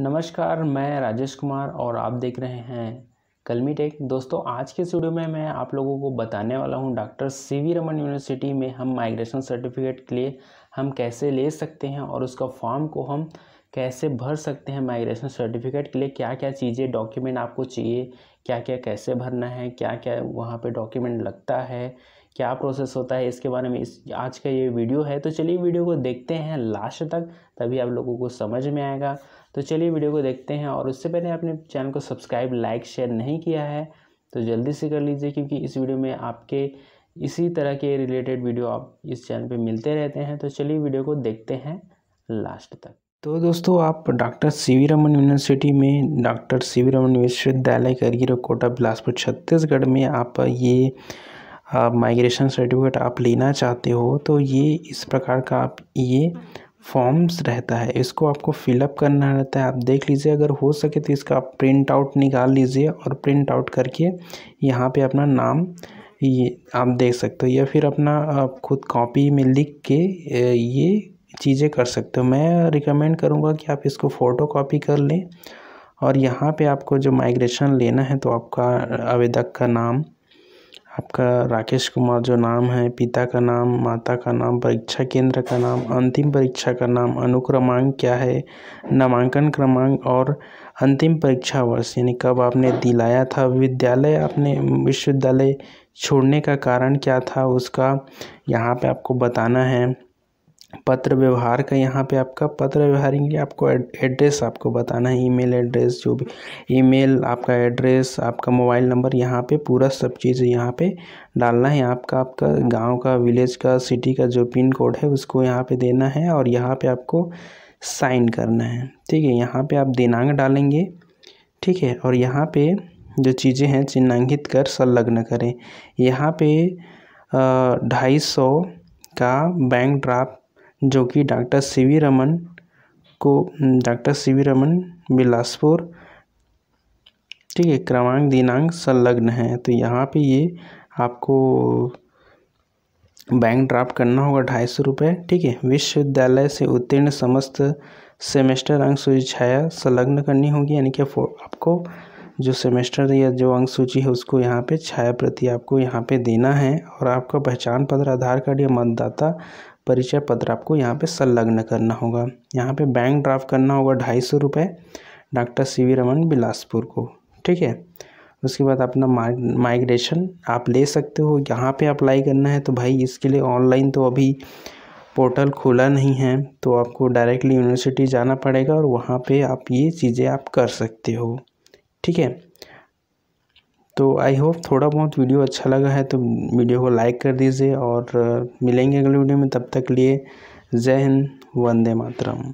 नमस्कार मैं राजेश कुमार और आप देख रहे हैं कलमी टेक दोस्तों आज के स्टूडियो में मैं आप लोगों को बताने वाला हूं doctor C V Raman university में हम माइग्रेशन सर्टिफिकेट के लिए हम कैसे ले सकते हैं और उसका फॉर्म को हम कैसे भर सकते हैं माइग्रेशन सर्टिफिकेट के लिए क्या क्या चीज़ें डॉक्यूमेंट आपको चाहिए क्या क्या कैसे भरना है क्या क्या वहाँ पर डॉक्यूमेंट लगता है क्या प्रोसेस होता है इसके बारे में इस आज का ये वीडियो है तो चलिए वीडियो को देखते हैं लास्ट तक तभी आप लोगों को समझ में आएगा तो चलिए वीडियो को देखते हैं और उससे पहले आपने चैनल को सब्सक्राइब लाइक शेयर नहीं किया है तो जल्दी से कर लीजिए क्योंकि इस वीडियो में आपके इसी तरह के रिलेटेड वीडियो आप इस चैनल पे मिलते रहते हैं तो चलिए वीडियो को देखते हैं लास्ट तक तो दोस्तों आप doctor C V Raman university में डॉक्टर सी वी रमन विश्वविद्यालय करियर कोटा बिलासपुर छत्तीसगढ़ में आप ये माइग्रेशन सर्टिफिकेट आप लेना चाहते हो तो ये इस प्रकार का आप ये फॉर्म्स रहता है इसको आपको फिलअप करना रहता है आप देख लीजिए अगर हो सके तो इसका आप प्रिंट आउट निकाल लीजिए और प्रिंट आउट करके यहाँ पे अपना नाम ये आप देख सकते हो या फिर अपना आप खुद कॉपी में लिख के ये चीज़ें कर सकते हो मैं रिकमेंड करूँगा कि आप इसको फ़ोटो कॉपी कर लें और यहाँ पे आपको जो माइग्रेशन लेना है तो आपका आवेदक का नाम आपका राकेश कुमार जो नाम है पिता का नाम माता का नाम परीक्षा केंद्र का नाम अंतिम परीक्षा का नाम अनुक्रमांक क्या है नामांकन क्रमांक और अंतिम परीक्षा वर्ष यानी कब आपने दिलाया था विद्यालय आपने विश्वविद्यालय छोड़ने का कारण क्या था उसका यहाँ पे आपको बताना है पत्र व्यवहार का यहाँ पे आपका पत्र व्यवहार के लिए आपको एड्रेस आपको बताना है ईमेल एड्रेस जो भी ईमेल आपका एड्रेस आपका मोबाइल नंबर यहाँ पे पूरा सब चीज़ यहाँ पे डालना है आपका आपका गांव का विलेज का सिटी का जो पिन कोड है उसको यहाँ पे देना है और यहाँ पे आपको साइन करना है ठीक है यहाँ पर आप दिनांक डालेंगे ठीक है और यहाँ पर जो चीज़ें हैं चिन्हांकित कर संलग्न करें यहाँ पर ढाई सौ का बैंक ड्राफ्ट जो कि डॉक्टर सी वी रमन को हम्म, doctor C V Raman Bilaspur ठीक है क्रमांक दिनांक संलग्न है तो यहाँ पे ये आपको बैंक ड्राफ्ट करना होगा ढाई सौ रुपये ठीक है विश्वविद्यालय से उत्तीर्ण समस्त सेमेस्टर अंक छाया संलग्न करनी होगी यानी कि आपको जो सेमेस्टर या जो अंक सूची है उसको यहाँ पे छाया प्रति आपको यहाँ पे देना है और आपका पहचान पत्र आधार कार्ड या मतदाता परिचय पत्र आपको यहाँ पे संलग्न करना होगा यहाँ पे बैंक ड्राफ्ट करना होगा ढाई सौ रुपये doctor C V Raman Bilaspur को ठीक है उसके बाद अपना माइग्रेशन आप ले सकते हो यहाँ पर अप्लाई करना है तो भाई इसके लिए ऑनलाइन तो अभी पोर्टल खुला नहीं है तो आपको डायरेक्टली यूनिवर्सिटी जाना पड़ेगा और वहाँ पे आप ये चीज़ें आप कर सकते हो ठीक है तो आई होप थोड़ा बहुत वीडियो अच्छा लगा है तो वीडियो को लाइक कर दीजिए और मिलेंगे अगले वीडियो में तब तक लिए जय हिंद वंदे मातरम